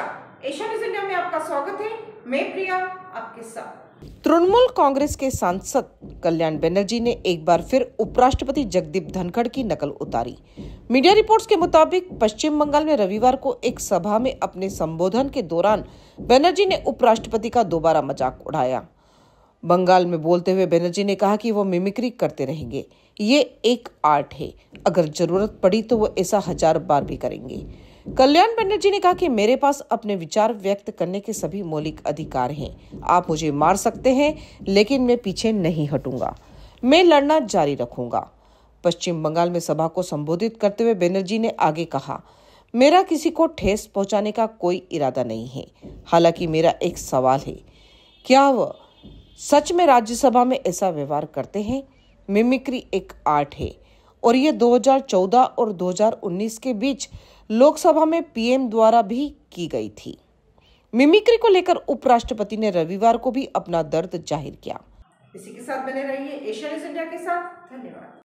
नमस्कार इंडिया में आपका स्वागत है मैं प्रिया आपके साथ तृणमूल कांग्रेस के सांसद कल्याण बनर्जी ने एक बार फिर उपराष्ट्रपति जगदीप धनखड़ की नकल उतारी मीडिया रिपोर्ट्स के मुताबिक पश्चिम बंगाल में रविवार को एक सभा में अपने संबोधन के दौरान बनर्जी ने उपराष्ट्रपति का दोबारा मजाक उड़ाया बंगाल में बोलते हुए बनर्जी ने कहा कि वो मिमिक्री करते रहेंगे ये एक आर्ट है अगर जरूरत पड़ी तो वो ऐसा हजार बार भी करेंगे कल्याण बनर्जी ने कहा कि मेरे पास अपने विचार व्यक्त करने के सभी मौलिक अधिकार हैं आप मुझे मार सकते हैं लेकिन मैं पीछे नहीं हटूंगा मैं लड़ना जारी रखूंगा पश्चिम बंगाल में सभा को संबोधित करते हुए बनर्जी ने आगे कहा मेरा किसी को ठेस पहुंचाने का कोई इरादा नहीं है हालांकि मेरा एक सवाल है क्या वह सच में राज्यसभा में ऐसा व्यवहार करते हैं मिमिक्री एक आर्ट है और ये 2014 और 2019 के बीच लोकसभा में पीएम द्वारा भी की गई थी मिमिक्री को लेकर उपराष्ट्रपति ने रविवार को भी अपना दर्द जाहिर किया इसी के साथ बने रहिए न्यूज इंडिया के साथ धन्यवाद